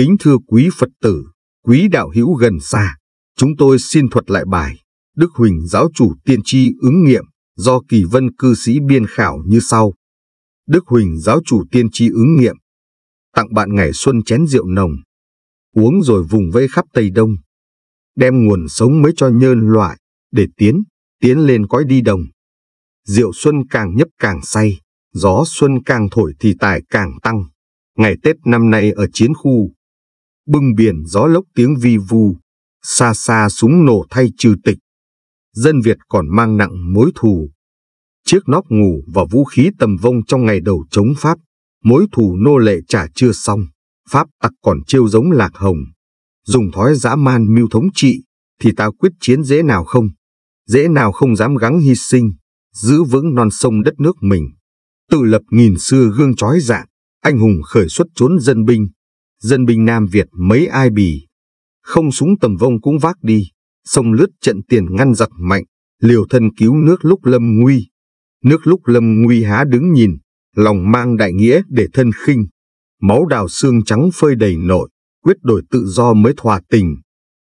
Kính thưa quý Phật tử, quý đạo hữu gần xa, chúng tôi xin thuật lại bài Đức Huỳnh Giáo chủ Tiên tri ứng nghiệm do Kỳ Vân cư sĩ biên khảo như sau. Đức Huỳnh Giáo chủ Tiên tri ứng nghiệm tặng bạn ngày xuân chén rượu nồng, uống rồi vùng vây khắp Tây Đông, đem nguồn sống mới cho nhân loại để tiến, tiến lên cõi đi đồng. Rượu xuân càng nhấp càng say, gió xuân càng thổi thì tài càng tăng. Ngày Tết năm nay ở chiến khu, bưng biển gió lốc tiếng vi vu, xa xa súng nổ thay trừ tịch. Dân Việt còn mang nặng mối thù. Chiếc nóc ngủ và vũ khí tầm vông trong ngày đầu chống Pháp, mối thù nô lệ trả chưa xong, Pháp tặc còn chiêu giống lạc hồng. Dùng thói dã man mưu thống trị, thì ta quyết chiến dễ nào không? Dễ nào không dám gắng hy sinh, giữ vững non sông đất nước mình. Tự lập nghìn xưa gương chói dạng, anh hùng khởi xuất trốn dân binh, dân binh Nam Việt mấy ai bì. Không súng tầm vông cũng vác đi, sông lướt trận tiền ngăn giặc mạnh, liều thân cứu nước lúc lâm nguy. Nước lúc lâm nguy há đứng nhìn, lòng mang đại nghĩa để thân khinh. Máu đào xương trắng phơi đầy nội, quyết đổi tự do mới thỏa tình.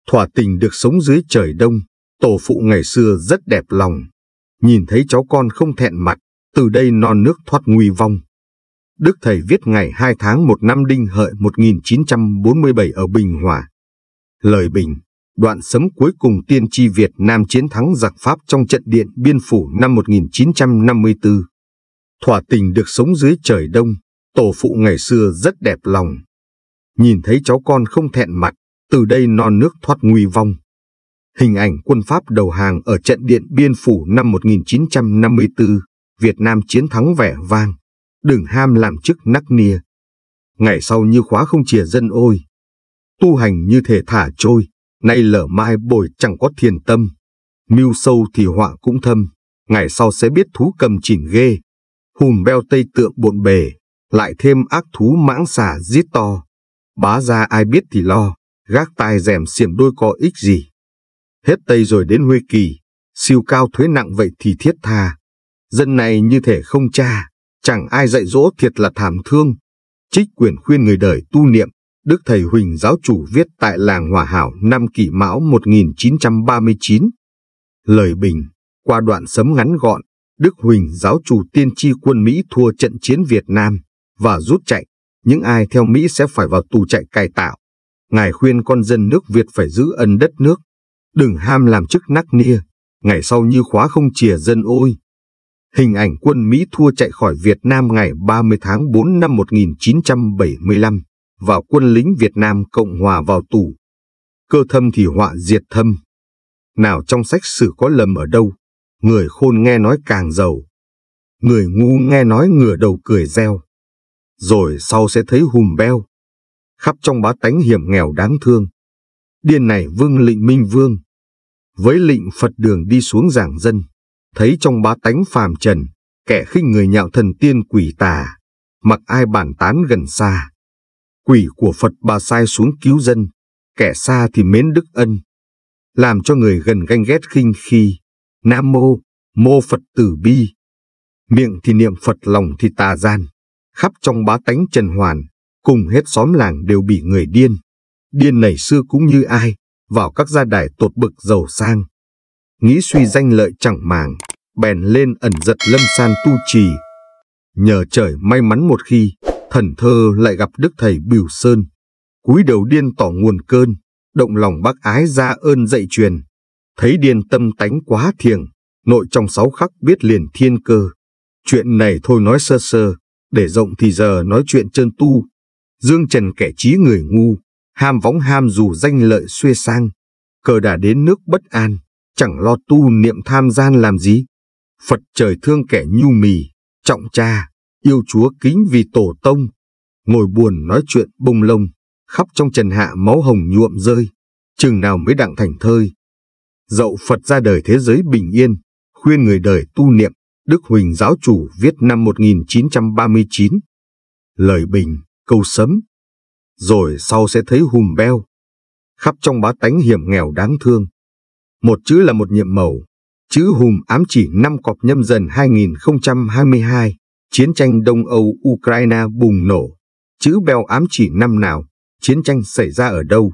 Thỏa tình được sống dưới trời đông, tổ phụ ngày xưa rất đẹp lòng. Nhìn thấy cháu con không thẹn mặt, từ đây non nước thoát nguy vong. Đức Thầy viết ngày 2 tháng 1 năm Đinh Hợi 1947 ở Bình Hòa. Lời Bình, đoạn sấm cuối cùng tiên tri Việt Nam chiến thắng giặc Pháp trong trận điện Biên Phủ năm 1954. Thỏa tình được sống dưới trời đông, tổ phụ ngày xưa rất đẹp lòng. Nhìn thấy cháu con không thẹn mặt, từ đây non nước thoát nguy vong. Hình ảnh quân Pháp đầu hàng ở trận điện Biên Phủ năm 1954, Việt Nam chiến thắng vẻ vang đừng ham làm chức nắc nia. Ngày sau như khóa không chìa dân ôi, tu hành như thể thả trôi, nay lở mai bồi chẳng có thiền tâm, mưu sâu thì họa cũng thâm, ngày sau sẽ biết thú cầm chỉnh ghê, hùm beo tây tượng bộn bề, lại thêm ác thú mãng xà giết to, bá ra ai biết thì lo, gác tai rèm xiểm đôi có ích gì. Hết Tây rồi đến Huê Kỳ, siêu cao thuế nặng vậy thì thiết tha, dân này như thể không cha, Chẳng ai dạy dỗ thiệt là thảm thương. Trích quyền khuyên người đời tu niệm, Đức Thầy Huỳnh giáo chủ viết tại làng Hòa Hảo năm kỷ mão 1939. Lời bình, qua đoạn sấm ngắn gọn, Đức Huỳnh giáo chủ tiên tri quân Mỹ thua trận chiến Việt Nam và rút chạy, những ai theo Mỹ sẽ phải vào tù chạy cải tạo. Ngài khuyên con dân nước Việt phải giữ ân đất nước, đừng ham làm chức nắc nia, ngày sau như khóa không chìa dân ôi hình ảnh quân Mỹ thua chạy khỏi Việt Nam ngày 30 tháng 4 năm 1975 và quân lính Việt Nam Cộng Hòa vào tù. Cơ thâm thì họa diệt thâm. Nào trong sách sử có lầm ở đâu, người khôn nghe nói càng giàu. Người ngu nghe nói ngửa đầu cười reo. Rồi sau sẽ thấy hùm beo. Khắp trong bá tánh hiểm nghèo đáng thương. Điên này vương lịnh minh vương. Với lịnh Phật đường đi xuống giảng dân thấy trong bá tánh phàm trần, kẻ khinh người nhạo thần tiên quỷ tà, mặc ai bản tán gần xa. Quỷ của Phật bà sai xuống cứu dân, kẻ xa thì mến đức ân, làm cho người gần ganh ghét khinh khi. Nam mô, mô Phật tử bi. Miệng thì niệm Phật lòng thì tà gian, khắp trong bá tánh trần hoàn, cùng hết xóm làng đều bị người điên. Điên nảy xưa cũng như ai, vào các gia đài tột bực giàu sang, nghĩ suy danh lợi chẳng màng, bèn lên ẩn giật lâm san tu trì. Nhờ trời may mắn một khi, thần thơ lại gặp đức thầy Biểu Sơn. cúi đầu điên tỏ nguồn cơn, động lòng bác ái ra ơn dạy truyền. Thấy điên tâm tánh quá thiền, nội trong sáu khắc biết liền thiên cơ. Chuyện này thôi nói sơ sơ, để rộng thì giờ nói chuyện chân tu. Dương Trần kẻ trí người ngu, ham võng ham dù danh lợi xuê sang, cờ đà đến nước bất an, chẳng lo tu niệm tham gian làm gì. Phật trời thương kẻ nhu mì, trọng cha, yêu chúa kính vì tổ tông, ngồi buồn nói chuyện bông lông, khắp trong trần hạ máu hồng nhuộm rơi, chừng nào mới đặng thành thơi. Dậu Phật ra đời thế giới bình yên, khuyên người đời tu niệm, Đức Huỳnh giáo chủ viết năm 1939. Lời bình, câu sấm. Rồi sau sẽ thấy hùm beo. Khắp trong bá tánh hiểm nghèo đáng thương, một chữ là một nhiệm màu. Chữ hùm ám chỉ năm cọp nhâm dần 2022, chiến tranh Đông Âu Ukraine bùng nổ. Chữ beo ám chỉ năm nào, chiến tranh xảy ra ở đâu.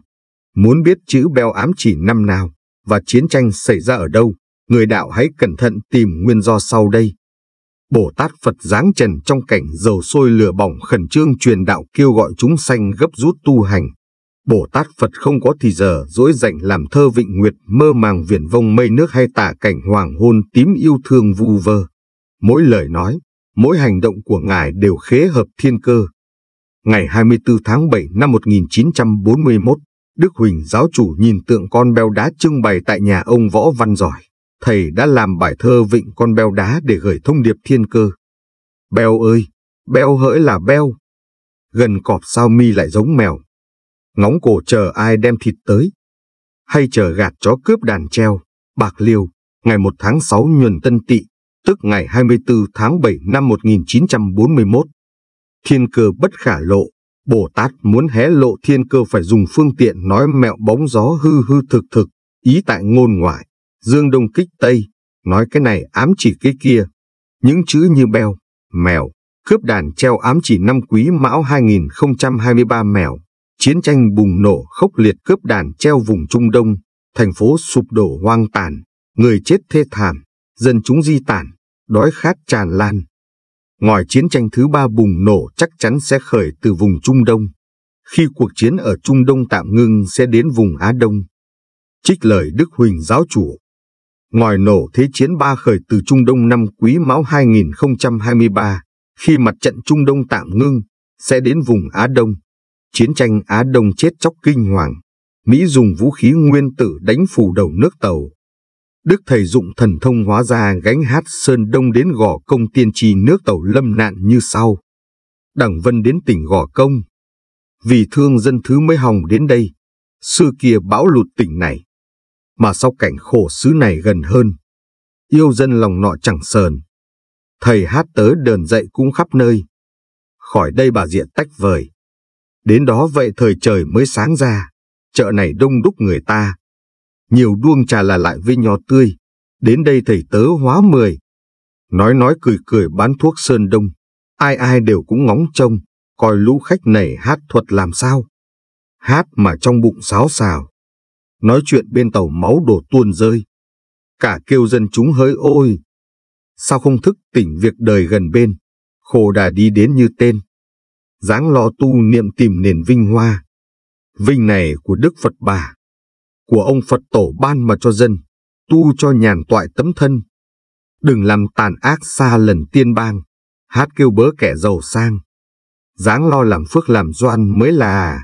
Muốn biết chữ beo ám chỉ năm nào và chiến tranh xảy ra ở đâu, người đạo hãy cẩn thận tìm nguyên do sau đây. Bồ Tát Phật giáng trần trong cảnh dầu sôi lửa bỏng khẩn trương truyền đạo kêu gọi chúng sanh gấp rút tu hành. Bồ Tát Phật không có thì giờ dỗi dành làm thơ vịnh nguyệt mơ màng viển vông mây nước hay tả cảnh hoàng hôn tím yêu thương vu vơ. Mỗi lời nói, mỗi hành động của Ngài đều khế hợp thiên cơ. Ngày 24 tháng 7 năm 1941, Đức Huỳnh giáo chủ nhìn tượng con beo đá trưng bày tại nhà ông Võ Văn Giỏi. Thầy đã làm bài thơ vịnh con beo đá để gửi thông điệp thiên cơ. Beo ơi, beo hỡi là beo. Gần cọp sao mi lại giống mèo, ngóng cổ chờ ai đem thịt tới. Hay chờ gạt chó cướp đàn treo, bạc liêu, ngày 1 tháng 6 nhuần tân tỵ, tức ngày 24 tháng 7 năm 1941. Thiên cơ bất khả lộ, Bồ Tát muốn hé lộ thiên cơ phải dùng phương tiện nói mẹo bóng gió hư hư thực thực, ý tại ngôn ngoại, dương đông kích tây, nói cái này ám chỉ cái kia. Những chữ như beo, mèo, cướp đàn treo ám chỉ năm quý mão 2023 mèo. Chiến tranh bùng nổ khốc liệt cướp đàn treo vùng Trung Đông, thành phố sụp đổ hoang tàn, người chết thê thảm, dân chúng di tản, đói khát tràn lan. Ngòi chiến tranh thứ ba bùng nổ chắc chắn sẽ khởi từ vùng Trung Đông. Khi cuộc chiến ở Trung Đông tạm ngưng sẽ đến vùng Á Đông. Trích lời Đức Huỳnh Giáo chủ Ngòi nổ thế chiến ba khởi từ Trung Đông năm Quý Mão 2023, khi mặt trận Trung Đông tạm ngưng, sẽ đến vùng Á Đông. Chiến tranh Á Đông chết chóc kinh hoàng, Mỹ dùng vũ khí nguyên tử đánh phủ đầu nước Tàu. Đức thầy dụng thần thông hóa ra gánh hát Sơn Đông đến gò công tiên tri nước Tàu lâm nạn như sau. Đảng Vân đến tỉnh gò công. Vì thương dân thứ mới hòng đến đây, xưa kia bão lụt tỉnh này. Mà sau cảnh khổ xứ này gần hơn, yêu dân lòng nọ chẳng sờn. Thầy hát tớ đờn dậy cũng khắp nơi. Khỏi đây bà diện tách vời, Đến đó vậy thời trời mới sáng ra, chợ này đông đúc người ta. Nhiều đuông trà là lại với nho tươi, đến đây thầy tớ hóa mười. Nói nói cười cười bán thuốc sơn đông, ai ai đều cũng ngóng trông, coi lũ khách này hát thuật làm sao. Hát mà trong bụng sáo xào. Nói chuyện bên tàu máu đổ tuôn rơi. Cả kêu dân chúng hỡi ôi. Sao không thức tỉnh việc đời gần bên, khổ đà đi đến như tên dáng lo tu niệm tìm nền vinh hoa. Vinh này của Đức Phật bà, của ông Phật tổ ban mà cho dân, tu cho nhàn toại tấm thân. Đừng làm tàn ác xa lần tiên bang, hát kêu bớ kẻ giàu sang. Dáng lo làm phước làm doan mới là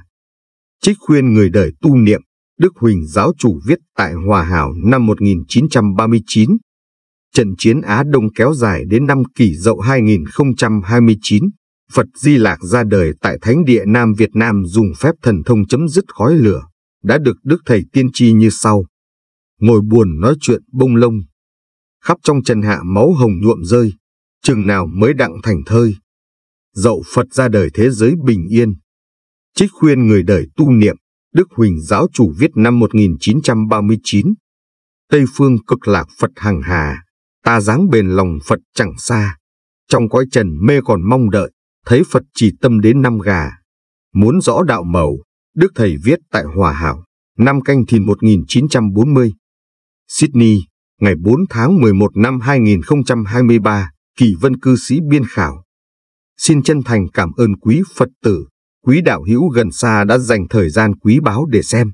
Trích khuyên người đời tu niệm, Đức Huỳnh giáo chủ viết tại Hòa Hảo năm 1939. Trận chiến Á Đông kéo dài đến năm kỷ dậu 2029. Phật Di Lạc ra đời tại Thánh địa Nam Việt Nam dùng phép thần thông chấm dứt khói lửa, đã được Đức Thầy tiên tri như sau. Ngồi buồn nói chuyện bông lông, khắp trong chân hạ máu hồng nhuộm rơi, chừng nào mới đặng thành thơi. Dậu Phật ra đời thế giới bình yên. Trích khuyên người đời tu niệm, Đức Huỳnh giáo chủ viết năm 1939. Tây phương cực lạc Phật hàng hà, ta dáng bền lòng Phật chẳng xa, trong cõi trần mê còn mong đợi, thấy Phật chỉ tâm đến năm gà. Muốn rõ đạo màu, Đức Thầy viết tại Hòa Hảo, năm canh thìn 1940. Sydney, ngày 4 tháng 11 năm 2023, Kỳ Vân Cư Sĩ Biên Khảo. Xin chân thành cảm ơn quý Phật tử, quý đạo hữu gần xa đã dành thời gian quý báu để xem.